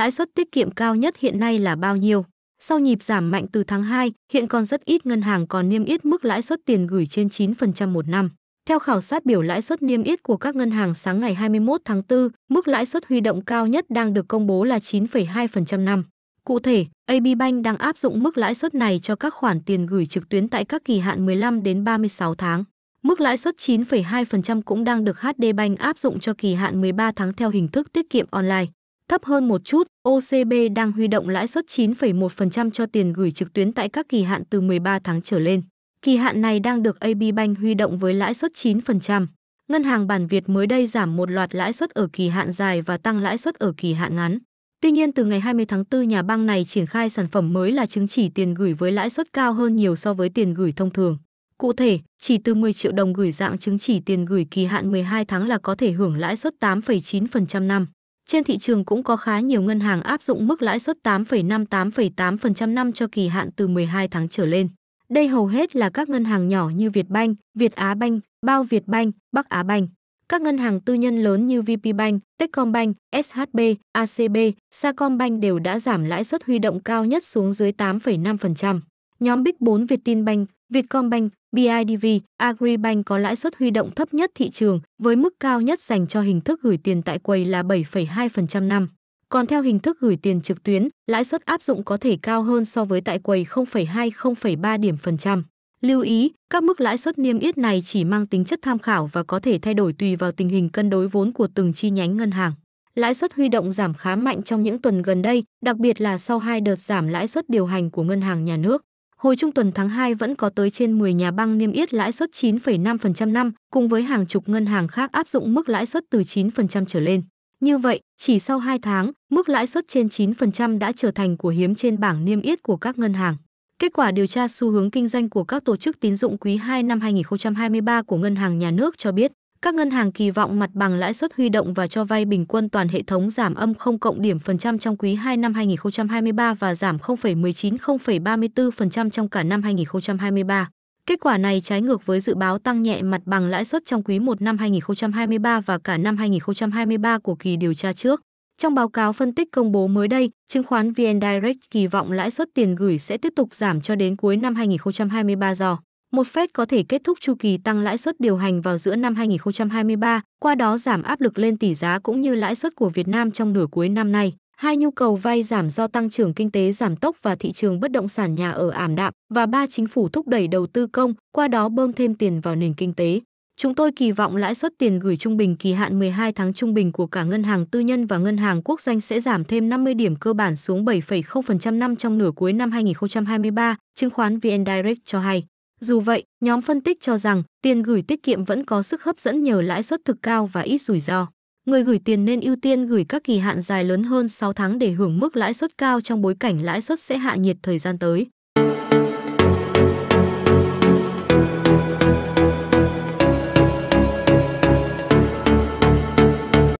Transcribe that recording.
lãi suất tiết kiệm cao nhất hiện nay là bao nhiêu? Sau nhịp giảm mạnh từ tháng 2, hiện còn rất ít ngân hàng còn niêm yết mức lãi suất tiền gửi trên 9% một năm. Theo khảo sát biểu lãi suất niêm yết của các ngân hàng sáng ngày 21 tháng 4, mức lãi suất huy động cao nhất đang được công bố là 9,2% năm. Cụ thể, AB Bank đang áp dụng mức lãi suất này cho các khoản tiền gửi trực tuyến tại các kỳ hạn 15 đến 36 tháng. Mức lãi suất 9,2% cũng đang được HD Bank áp dụng cho kỳ hạn 13 tháng theo hình thức tiết kiệm online. Thấp hơn một chút, OCB đang huy động lãi suất 9,1% cho tiền gửi trực tuyến tại các kỳ hạn từ 13 tháng trở lên. Kỳ hạn này đang được AB Bank huy động với lãi suất 9%. Ngân hàng Bản Việt mới đây giảm một loạt lãi suất ở kỳ hạn dài và tăng lãi suất ở kỳ hạn ngắn. Tuy nhiên từ ngày 20 tháng 4 nhà băng này triển khai sản phẩm mới là chứng chỉ tiền gửi với lãi suất cao hơn nhiều so với tiền gửi thông thường. Cụ thể, chỉ từ 10 triệu đồng gửi dạng chứng chỉ tiền gửi kỳ hạn 12 tháng là có thể hưởng lãi suất 8,9% năm. Trên thị trường cũng có khá nhiều ngân hàng áp dụng mức lãi suất 8,5-8,8% năm cho kỳ hạn từ 12 tháng trở lên. Đây hầu hết là các ngân hàng nhỏ như Việt Banh, Việt Á Banh, Bao Việt Banh, Bắc Á Banh. Các ngân hàng tư nhân lớn như VP VPBank, Techcombank, SHB, ACB, Sacombank đều đã giảm lãi suất huy động cao nhất xuống dưới 8,5%. Nhóm Big 4 Vietinbank, Vietcombank, BIDV, Agribank có lãi suất huy động thấp nhất thị trường với mức cao nhất dành cho hình thức gửi tiền tại quầy là 7,2% năm. Còn theo hình thức gửi tiền trực tuyến, lãi suất áp dụng có thể cao hơn so với tại quầy 0,2-0,3 điểm phần trăm. Lưu ý, các mức lãi suất niêm yết này chỉ mang tính chất tham khảo và có thể thay đổi tùy vào tình hình cân đối vốn của từng chi nhánh ngân hàng. Lãi suất huy động giảm khá mạnh trong những tuần gần đây, đặc biệt là sau hai đợt giảm lãi suất điều hành của ngân hàng nhà nước. Hồi trung tuần tháng 2 vẫn có tới trên 10 nhà băng niêm yết lãi suất 9,5% năm, cùng với hàng chục ngân hàng khác áp dụng mức lãi suất từ 9% trở lên. Như vậy, chỉ sau 2 tháng, mức lãi suất trên 9% đã trở thành của hiếm trên bảng niêm yết của các ngân hàng. Kết quả điều tra xu hướng kinh doanh của các tổ chức tín dụng quý 2 năm 2023 của Ngân hàng Nhà nước cho biết, các ngân hàng kỳ vọng mặt bằng lãi suất huy động và cho vay bình quân toàn hệ thống giảm âm 0 cộng điểm phần trăm trong quý 2 năm 2023 và giảm 0,19-0,34% trong cả năm 2023. Kết quả này trái ngược với dự báo tăng nhẹ mặt bằng lãi suất trong quý 1 năm 2023 và cả năm 2023 của kỳ điều tra trước. Trong báo cáo phân tích công bố mới đây, chứng khoán VN Direct kỳ vọng lãi suất tiền gửi sẽ tiếp tục giảm cho đến cuối năm 2023 do một Fed có thể kết thúc chu kỳ tăng lãi suất điều hành vào giữa năm 2023, qua đó giảm áp lực lên tỷ giá cũng như lãi suất của Việt Nam trong nửa cuối năm nay. Hai nhu cầu vay giảm do tăng trưởng kinh tế giảm tốc và thị trường bất động sản nhà ở ảm đạm và ba chính phủ thúc đẩy đầu tư công, qua đó bơm thêm tiền vào nền kinh tế. Chúng tôi kỳ vọng lãi suất tiền gửi trung bình kỳ hạn 12 tháng trung bình của cả ngân hàng tư nhân và ngân hàng quốc doanh sẽ giảm thêm 50 điểm cơ bản xuống 7,0% năm trong nửa cuối năm 2023, chứng khoán VN Direct cho hay. Dù vậy, nhóm phân tích cho rằng tiền gửi tiết kiệm vẫn có sức hấp dẫn nhờ lãi suất thực cao và ít rủi ro. Người gửi tiền nên ưu tiên gửi các kỳ hạn dài lớn hơn 6 tháng để hưởng mức lãi suất cao trong bối cảnh lãi suất sẽ hạ nhiệt thời gian tới.